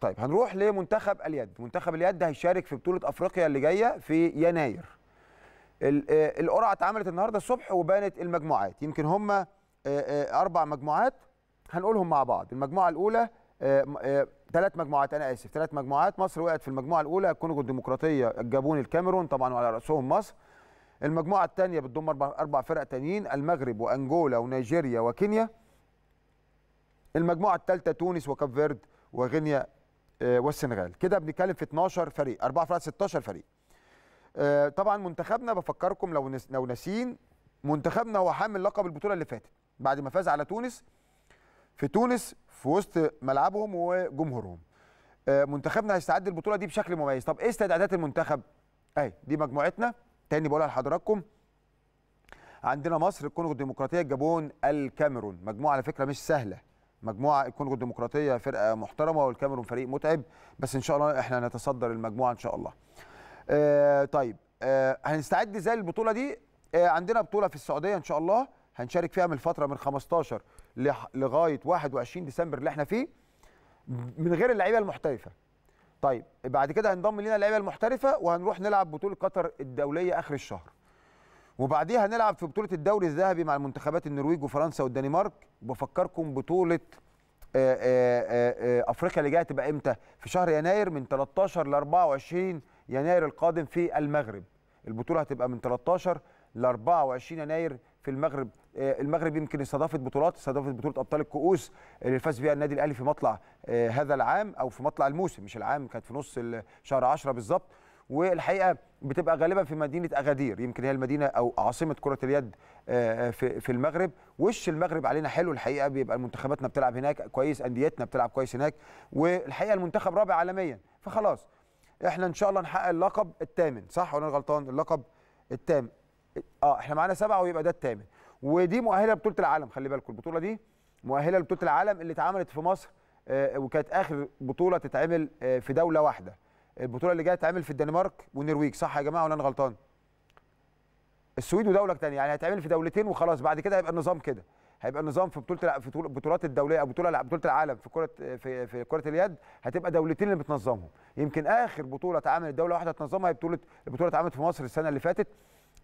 طيب هنروح لمنتخب اليد منتخب اليد هيشارك في بطوله افريقيا اللي جايه في يناير آه، القرعه اتعملت النهارده الصبح وبانت المجموعات يمكن هم آه، آه، اربع مجموعات هنقولهم مع بعض المجموعه الاولى ثلاث مجموعات انا اسف ثلاث مجموعات مصر وقعت في المجموعه الاولى الكونغو الديمقراطيه الجابون الكاميرون طبعا وعلى راسهم مصر المجموعه الثانيه بتضم اربع فرق تانيين المغرب وانجولا ونيجيريا وكينيا المجموعه الثالثه تونس وكاب فيرد وغينيا آه، والسنغال كده بنتكلم في 12 فريق 4 فرق 16 فريق آه، طبعا منتخبنا بفكركم لو لو ناسيين منتخبنا هو حامل لقب البطوله اللي فاتت بعد ما فاز على تونس في تونس في وسط ملعبهم وجمهورهم آه، منتخبنا هيستعد البطوله دي بشكل مميز طب ايه استعدادات المنتخب اهي دي مجموعتنا تاني بقولها لحضراتكم عندنا مصر الكونغو الديمقراطيه الجابون الكاميرون مجموعه على فكره مش سهله مجموعه الكونغو الديمقراطيه فرقه محترمه والكاميرون فريق متعب بس ان شاء الله احنا هنتصدر المجموعه ان شاء الله آه طيب آه هنستعد ازاي للبطوله دي آه عندنا بطوله في السعوديه ان شاء الله هنشارك فيها من الفتره من 15 لغايه 21 ديسمبر اللي احنا فيه من غير اللعيبه المحترفه طيب بعد كده هنضم لنا اللعيبه المحترفه وهنروح نلعب بطوله قطر الدوليه اخر الشهر وبعديها هنلعب في بطوله الدوري الذهبي مع المنتخبات النرويج وفرنسا والدنمارك وبفكركم بطوله آه، آه، آه، افريقيا اللي جايه تبقى امتى في شهر يناير من 13 ل 24 يناير القادم في المغرب البطوله هتبقى من 13 ل 24 يناير في المغرب المغرب يمكن استضافت بطولات استضافت بطوله ابطال الكؤوس اللي فاز بيها النادي الاهلي في مطلع هذا العام او في مطلع الموسم مش العام كانت في نص شهر 10 بالظبط والحقيقه بتبقى غالبا في مدينه اغادير يمكن هي المدينه او عاصمه كره اليد آه، آه، في المغرب وش المغرب علينا حلو الحقيقه بيبقى منتخباتنا بتلعب هناك كويس انديتنا بتلعب كويس هناك والحقيقه المنتخب رابع عالميا فخلاص احنا ان شاء الله نحقق اللقب الثامن صح ولا انا غلطان اللقب الثامن اه احنا معانا سبعه ويبقى ده الثامن ودي مؤهله لبطوله العالم خلي بالكم البطوله دي مؤهله لبطوله العالم اللي اتعملت في مصر آه، وكانت اخر بطوله تتعمل في دوله واحده البطوله اللي جايه هتتعمل في الدنمارك والنرويج صح يا جماعه ولا انا غلطان السويد ودوله ثانيه يعني هتعمل في دولتين وخلاص بعد كده هيبقى النظام كده هيبقى النظام في بطوله في بطولات الدوليه او بطوله بطوله العالم في كره في, في كره اليد هتبقى دولتين اللي بتنظمهم يمكن اخر بطوله اتعملت دوله واحده تنظمها هي بطوله البطوله اتعملت في مصر السنه اللي فاتت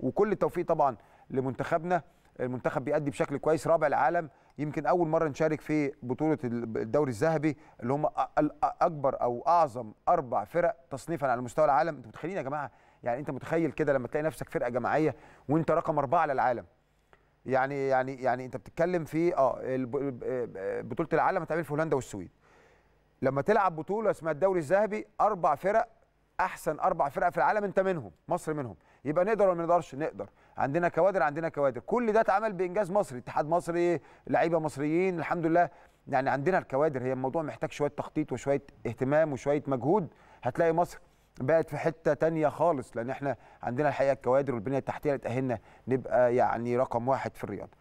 وكل التوفيق طبعا لمنتخبنا المنتخب بيأدي بشكل كويس رابع العالم يمكن اول مره نشارك في بطوله الدوري الذهبي اللي هم اكبر او اعظم اربع فرق تصنيفا على مستوى العالم انتوا متخيلين يا جماعه يعني انت متخيل كده لما تلاقي نفسك فرقه جماعيه وانت رقم اربعه على العالم يعني يعني يعني انت بتتكلم في اه, آه، بطوله العالم هتقابل في هولندا والسويد لما تلعب بطوله اسمها الدوري الذهبي اربع فرق احسن اربع فرق في العالم انت منهم مصر منهم يبقى نقدر ولا ما نقدرش نقدر عندنا كوادر عندنا كوادر كل ده اتعمل بانجاز مصري اتحاد مصري لعيبه مصريين الحمد لله يعني عندنا الكوادر هي الموضوع محتاج شويه تخطيط وشويه اهتمام وشويه مجهود هتلاقي مصر بقت في حته تانية خالص لان احنا عندنا الحقيقه الكوادر والبنيه التحتيه اللي تاهلنا نبقى يعني رقم واحد في الرياضه